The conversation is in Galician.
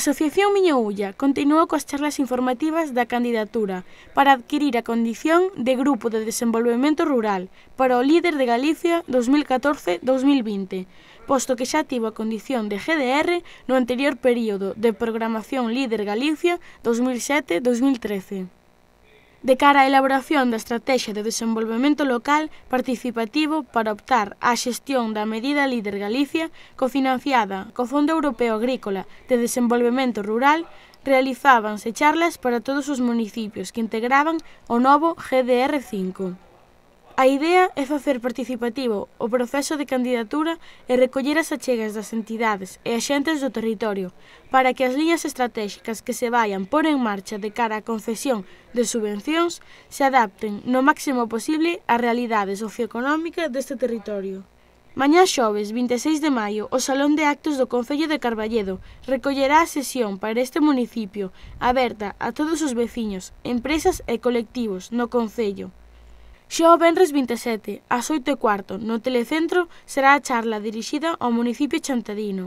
Asociación Miña Ulla continuou coas charlas informativas da candidatura para adquirir a condición de Grupo de Desenvolvemento Rural para o líder de Galicia 2014-2020, posto que xa tivo a condición de GDR no anterior período de programación Líder Galicia 2007-2013 de cara á elaboración da Estrategia de Desenvolvemento Local Participativo para optar á xestión da medida Líder Galicia cofinanciada co Fondo Europeo Agrícola de Desenvolvemento Rural realizábanse charlas para todos os municipios que integraban o novo GDR5. A idea é facer participativo o proceso de candidatura e recoller as achegas das entidades e axentes do territorio para que as liñas estratégicas que se vayan por en marcha de cara á concesión de subvencións se adapten no máximo posible á realidade socioeconómica deste territorio. Mañá xoves 26 de maio, o Salón de Actos do Concello de Carballedo recollerá a sesión para este municipio aberta a todos os veciños, empresas e colectivos no Concello. Xa o 27, ás 8 e cuarto, no Telecentro, será a charla dirixida ao municipio chantadino.